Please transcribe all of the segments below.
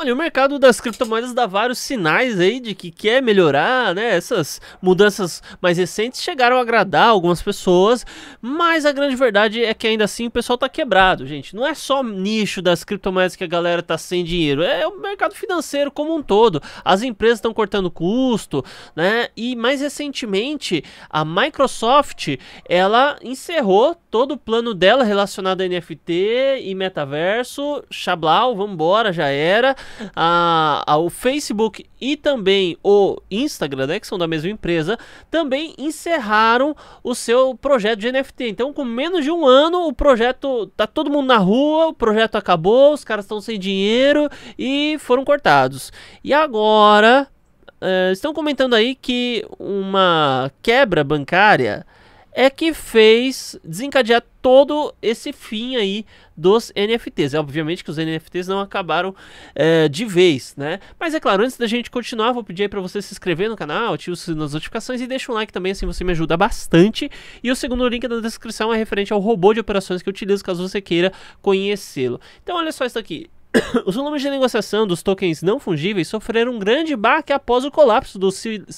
Olha, o mercado das criptomoedas dá vários sinais aí de que quer melhorar, né? Essas mudanças mais recentes chegaram a agradar algumas pessoas, mas a grande verdade é que ainda assim o pessoal tá quebrado, gente. Não é só nicho das criptomoedas que a galera tá sem dinheiro, é o mercado financeiro como um todo. As empresas estão cortando custo, né? E mais recentemente, a Microsoft, ela encerrou todo o plano dela relacionado a NFT e metaverso. Xablau, vambora, já era a, a, o Facebook e também o Instagram, né, que são da mesma empresa, também encerraram o seu projeto de NFT. Então, com menos de um ano, o projeto tá todo mundo na rua, o projeto acabou, os caras estão sem dinheiro e foram cortados. E agora uh, estão comentando aí que uma quebra bancária é que fez desencadear todo esse fim aí dos NFTs. É, obviamente que os NFTs não acabaram é, de vez, né? Mas é claro, antes da gente continuar, vou pedir aí para você se inscrever no canal, ativar as notificações e deixa um like também, assim você me ajuda bastante. E o segundo link da descrição é referente ao robô de operações que eu utilizo caso você queira conhecê-lo. Então olha só isso aqui. Os volumes de negociação dos tokens não fungíveis sofreram um grande baque após o colapso do,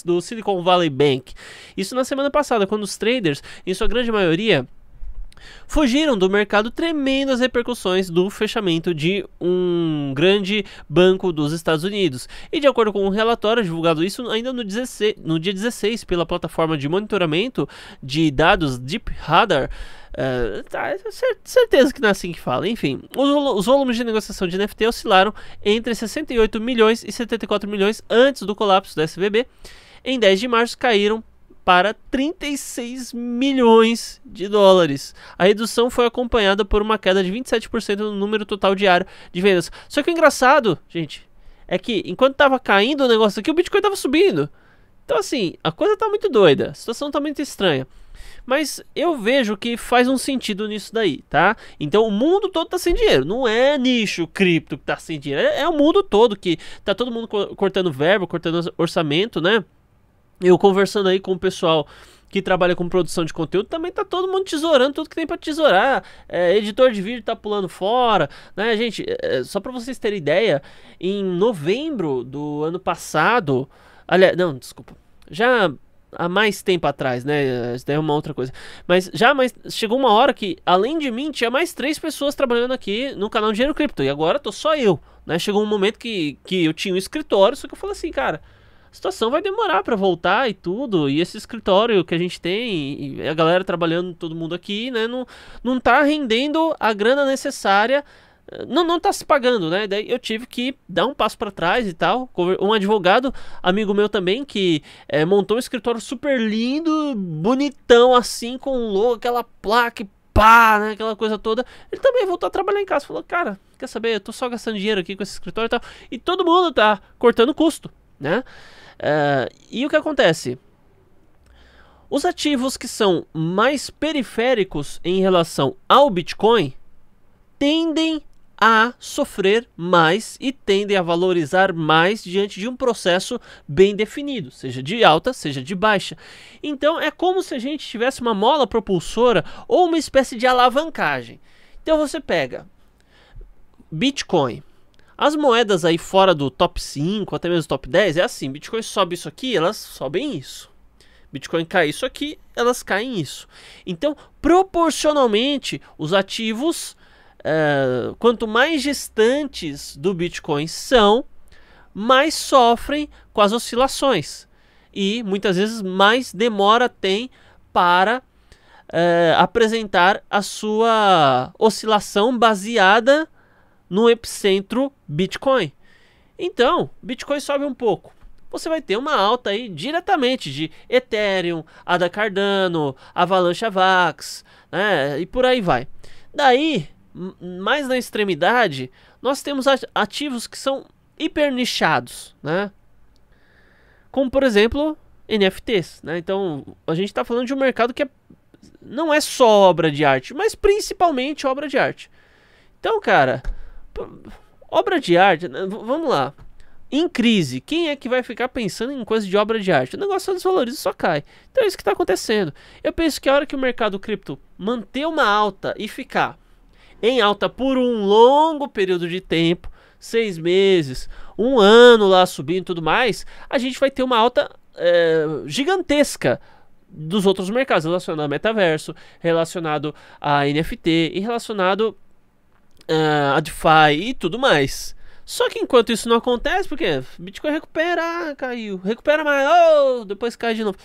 do Silicon Valley Bank. Isso na semana passada, quando os traders, em sua grande maioria, fugiram do mercado tremendas repercussões do fechamento de um grande banco dos Estados Unidos. E de acordo com um relatório divulgado isso ainda no, 16, no dia 16 pela plataforma de monitoramento de dados Deep Radar, Uh, tá, é certeza que não é assim que fala. Enfim, os, os, volumes de negociação de NFT oscilaram entre 68 milhões e 74 milhões antes do colapso da SVB. Em 10 de março caíram para 36 milhões de dólares. A redução foi acompanhada por uma queda de 27% no número total diário de vendas. Só que o engraçado, gente, é que enquanto estava caindo o negócio aqui, o Bitcoin estava subindo. Então, assim, a coisa tá muito doida, a situação tá muito estranha. Mas eu vejo que faz um sentido nisso daí, tá? Então o mundo todo tá sem dinheiro. Não é nicho cripto que tá sem dinheiro. É, é o mundo todo que tá todo mundo co cortando verbo, cortando orçamento, né? Eu conversando aí com o pessoal que trabalha com produção de conteúdo, também tá todo mundo tesourando tudo que tem para tesourar. É, editor de vídeo tá pulando fora, né, gente? É, é só para vocês terem ideia, em novembro do ano passado, aliás, não, desculpa, já há mais tempo atrás, né? Isso daí é uma outra coisa. Mas já mais, chegou uma hora que, além de mim, tinha mais três pessoas trabalhando aqui no canal Dinheiro Cripto. E agora tô só eu, né? Chegou um momento que, que eu tinha um escritório, só que eu falei assim, cara a situação vai demorar para voltar e tudo. E esse escritório que a gente tem, a galera trabalhando, todo mundo aqui, né? Não, não tá rendendo a grana necessária. Eh, não, não tá se pagando, né? Daí eu tive que dar um passo para trás e tal. Um advogado, amigo meu também, que é, montou um escritório super lindo, bonitão, assim, com um logo, aquela placa e pá, né? Aquela coisa toda. Ele também voltou a trabalhar em casa. Falou, cara, quer saber? Eu tô só gastando dinheiro aqui com esse escritório e tal. E todo mundo tá cortando custo. Né? Uh, e o que acontece? Os ativos que são mais periféricos em relação ao Bitcoin tendem a sofrer mais e tendem a valorizar mais diante de um processo bem definido, seja de alta, seja de baixa. Então é como se a gente tivesse uma mola propulsora ou uma espécie de alavancagem. Então você pega Bitcoin, as moedas aí fora do top 5, até mesmo top 10, é assim, Bitcoin sobe isso aqui, elas sobem isso. Bitcoin cai isso aqui, elas caem isso. Então, proporcionalmente, os ativos, uh, quanto mais distantes do Bitcoin são, mais sofrem com as oscilações. E muitas vezes mais demora tem para uh, apresentar a sua oscilação baseada no epicentro Bitcoin. Então, Bitcoin sobe um pouco. Você vai ter uma alta aí diretamente de Ethereum, ADA Cardano, Avalanche Vax, né? E por aí vai. Daí, mais na extremidade, nós temos ativos que são hiper nichados, né? Como por exemplo, NFTs, né? Então, a gente está falando de um mercado que é, não é só obra de arte, mas principalmente obra de arte. Então, cara, Obra de arte, né, vamos lá. Em crise, quem é que vai ficar pensando em coisa de obra de arte? O negócio só desvaloriza e só cai. Então é isso que está acontecendo. Eu penso que a hora que o mercado cripto manter uma alta e ficar em alta por um longo período de tempo, seis meses, um ano lá subindo e tudo mais, a gente vai ter uma alta é, gigantesca dos outros mercados relacionado ao metaverso, relacionado a NFT e relacionado uh, a DeFi e tudo mais. Só que enquanto isso não acontece, porque Bitcoin recupera, caiu, recupera mais, oh, depois cai de novo.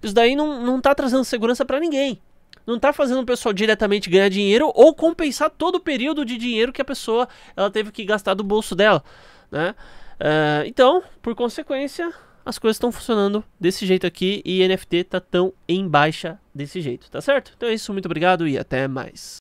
Isso daí não, não tá trazendo segurança para ninguém. Não tá fazendo o pessoal diretamente ganhar dinheiro ou compensar todo o período de dinheiro que a pessoa ela teve que gastar do bolso dela, né? Uh, então, por consequência, as coisas estão funcionando desse jeito aqui e NFT tá tão em baixa desse jeito, tá certo? Então é isso, muito obrigado e até mais.